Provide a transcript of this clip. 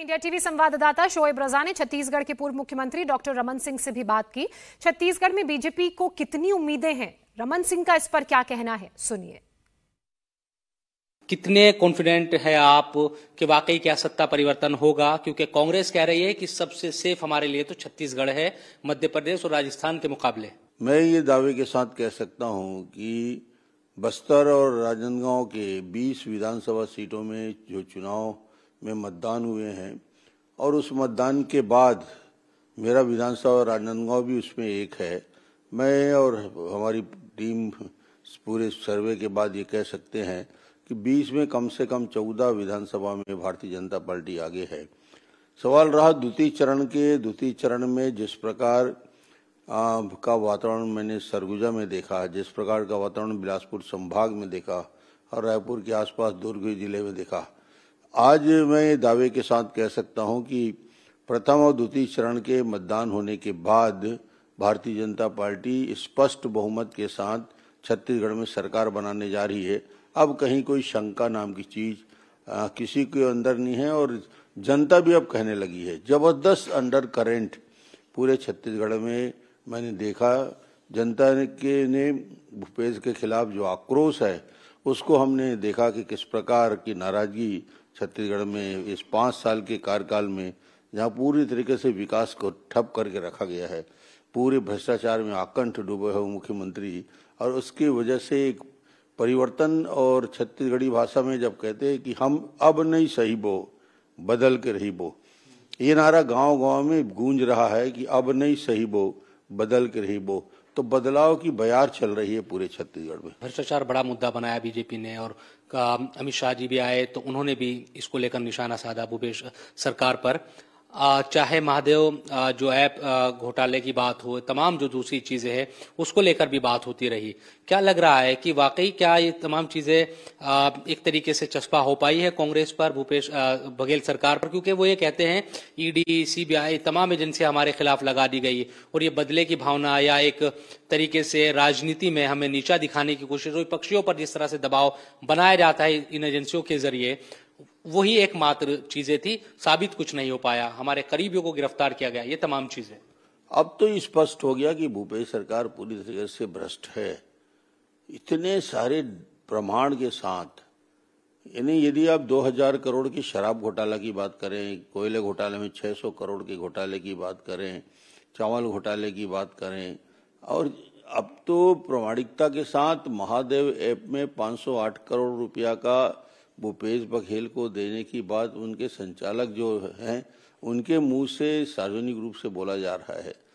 India TV संवाददाता शोएब रजा ने छत्तीसगढ़ के पूर्व मुख्यमंत्री डॉक्टर रमन सिंह से भी बात की छत्तीसगढ़ में बीजेपी को कितनी उम्मीदें हैं रमन सिंह का इस पर क्या कहना है सुनिए कितने कॉन्फिडेंट है आप कि वाकई क्या सत्ता परिवर्तन होगा क्योंकि कांग्रेस कह रही है कि सबसे सेफ हमारे लिए तो छत्तीसगढ़ है मध्य प्रदेश और राजस्थान के मुकाबले मैं ये दावे के साथ कह सकता हूँ कि बस्तर और राजनांदगांव के 20 विधानसभा सीटों में जो चुनाव में मतदान हुए हैं और उस मतदान के बाद मेरा विधानसभा और राजनांदगांव भी उसमें एक है मैं और हमारी टीम पूरे सर्वे के बाद ये कह सकते हैं कि बीस में कम से कम चौदह विधानसभा में भारतीय जनता पार्टी आगे है सवाल रहा द्वितीय चरण के द्वितीय चरण में जिस प्रकार आ, का वातावरण मैंने सरगुजा में देखा जिस प्रकार का वातावरण बिलासपुर संभाग में देखा और रायपुर के आसपास दुर्ग जिले में देखा आज मैं दावे के साथ कह सकता हूं कि प्रथम और द्वितीय चरण के मतदान होने के बाद भारतीय जनता पार्टी स्पष्ट बहुमत के साथ छत्तीसगढ़ में सरकार बनाने जा रही है अब कहीं कोई शंका नाम की चीज आ, किसी के अंदर नहीं है और जनता भी अब कहने लगी है जबरदस्त अंडर करेंट पूरे छत्तीसगढ़ में मैंने देखा जनता के ने भूपेश के खिलाफ जो आक्रोश है उसको हमने देखा कि किस प्रकार की नाराजगी छत्तीसगढ़ में इस पाँच साल के कार्यकाल में जहाँ पूरी तरीके से विकास को ठप करके रखा गया है पूरे भ्रष्टाचार में आकंठ डूबे हुए मुख्यमंत्री और उसकी वजह से एक परिवर्तन और छत्तीसगढ़ी भाषा में जब कहते हैं कि हम अब नहीं सही बो बदल के रही बो ये नारा गांव गांव में गूंज रहा है कि अब नहीं सही बो बदल के रही बो तो बदलाव की बयार चल रही है पूरे छत्तीसगढ़ में भ्रष्टाचार बड़ा मुद्दा बनाया बीजेपी ने और अमित शाह जी भी आए तो उन्होंने भी इसको लेकर निशाना साधा भूपेश सरकार पर चाहे महादेव जो ऐप घोटाले की बात हो तमाम जो दूसरी चीजें हैं उसको लेकर भी बात होती रही क्या लग रहा है कि वाकई क्या ये तमाम चीजें एक तरीके से चस्पा हो पाई है कांग्रेस पर भूपेश बघेल सरकार पर क्योंकि वो ये कहते हैं ईडी सीबीआई तमाम एजेंसियां हमारे खिलाफ लगा दी गई और ये बदले की भावना या एक तरीके से राजनीति में हमें नीचा दिखाने की कोशिश विपक्षियों पर जिस तरह से दबाव बनाया जाता है इन एजेंसियों के जरिए वही एकमात्र चीजें थी साबित कुछ नहीं हो पाया हमारे करीबियों को गिरफ्तार किया गया ये तमाम चीजें अब तो स्पष्ट हो गया कि भूपेश सरकार पूरी तरीके से भ्रष्ट है इतने सारे प्रमाण के साथ यानी यदि आप 2000 करोड़ की शराब घोटाला की बात करें कोयले घोटाले में 600 करोड़ के घोटाले की बात करें चावल घोटाले की बात करें और अब तो प्रमाणिकता के साथ महादेव ऐप में 508 करोड़ रुपया का भूपेश बघेल को देने की बात उनके संचालक जो हैं उनके मुंह से सार्वजनिक रूप से बोला जा रहा है